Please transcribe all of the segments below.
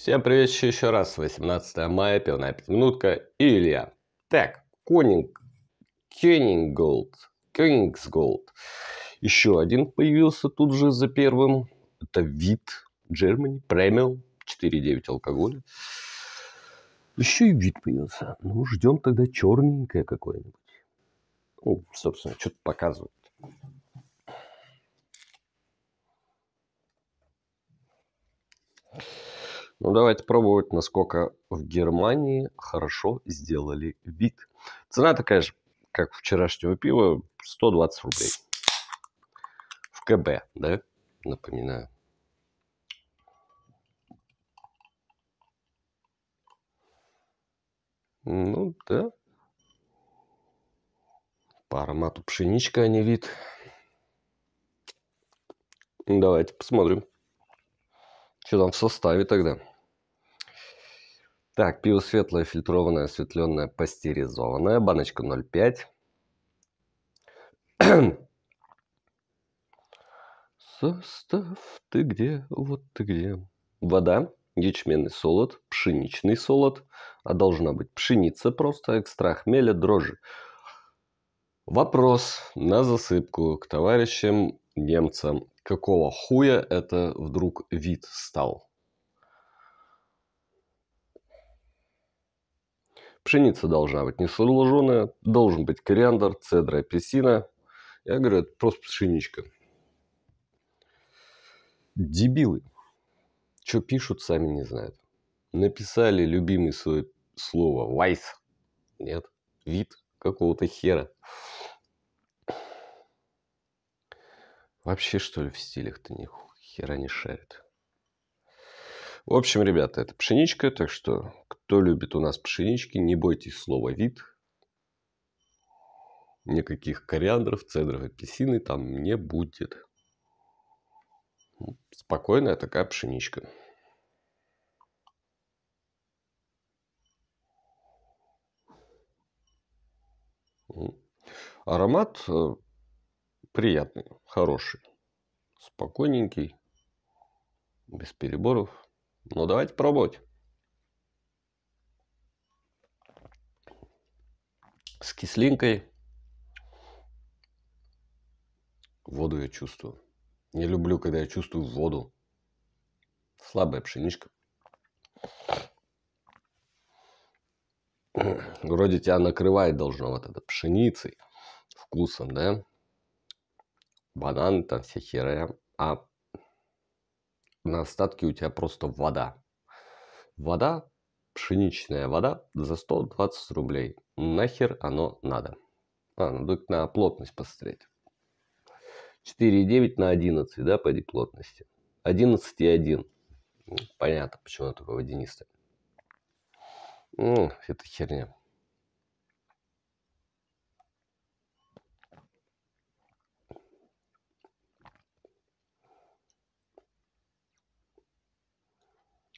Всем привет еще раз, 18 мая, пивная пятиминутка и Илья. Так, Конинг, Кёнинголд, Кёнигсголд. Еще один появился тут же за первым. Это вид Germany Premium 4,9 алкоголя. Еще и вид появился. Ну, ждем тогда черненькое какое-нибудь. Ну, собственно, что-то показывают. Ну, давайте пробовать, насколько в Германии хорошо сделали вид. Цена такая же, как вчерашнего пива, 120 рублей. В КБ, да? Напоминаю. Ну, да. По аромату пшеничка, а не вид. Давайте посмотрим, что там в составе тогда. Так, пиво светлое, фильтрованное, осветленное, пастеризованное. Баночка 0,5. Состав, ты где? Вот ты где. Вода, ячменный солод, пшеничный солод. А должна быть пшеница просто, экстра хмеля, дрожжи. Вопрос на засыпку к товарищам немцам. Какого хуя это вдруг вид стал? Пшеница должна быть не несоложенная, должен быть кориандр, цедра, апельсина. Я говорю, это просто пшеничка. Дебилы. Что пишут, сами не знают. Написали любимое свое слово «вайс». Нет, вид какого-то хера. Вообще, что ли, в стилях-то ни хера не шарит. В общем, ребята, это пшеничка, так что кто любит у нас пшенички, не бойтесь слова вид. Никаких кориандров, цедров, апельсины там не будет. Спокойная такая пшеничка. Аромат э, приятный, хороший, спокойненький, без переборов. Но ну, давайте пробовать. с кислинкой. Воду я чувствую. Не люблю, когда я чувствую воду. Слабая пшеничка. Вроде тебя накрывает должно вот это пшеницей, вкусом, да? Банан там вся херая. А на остатке у тебя просто вода. Вода пшеничная вода за 120 рублей. Нахер оно надо? А, надо ну, тут на плотность посмотреть. 4,9 на 11, да, по плотности. 11,1. Понятно, почему она такое водянистая. Ну, это херня.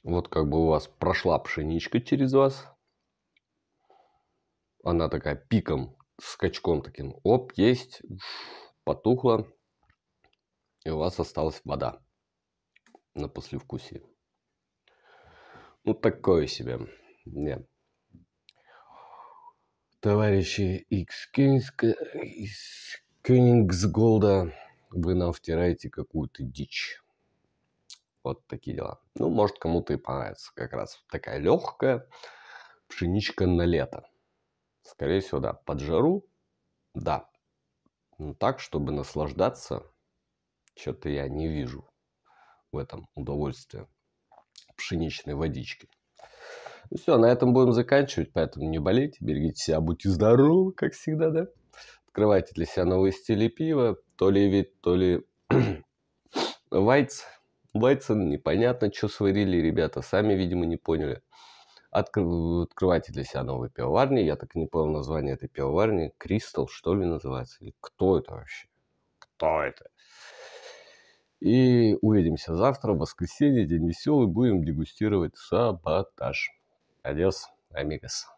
Вот как бы у вас прошла пшеничка через вас. Она такая пиком, скачком таким. Оп, есть, потухла. И у вас осталась вода на послевкусии. Ну, такое себе. нет, Товарищи из, Кёнигск... из Кёнигсголда, вы нам втираете какую-то дичь. Вот такие дела. Ну, может, кому-то и понравится как раз такая легкая пшеничка на лето. Скорее всего, да. Под жару, да. Но так, чтобы наслаждаться, что-то я не вижу в этом удовольствия пшеничной водички. Ну все, на этом будем заканчивать, поэтому не болейте, берегите себя, будьте здоровы, как всегда, да. Открывайте для себя новые стили пива, то ли вид, то ли вайц. Бейтсон, непонятно, что сварили ребята, сами, видимо, не поняли. Открывайте для себя новые пивоварни, я так и не понял название этой пивоварни, Кристал, что ли, называется, или кто это вообще, кто это? И увидимся завтра, в воскресенье, день веселый, будем дегустировать саботаж. Адес, амигос.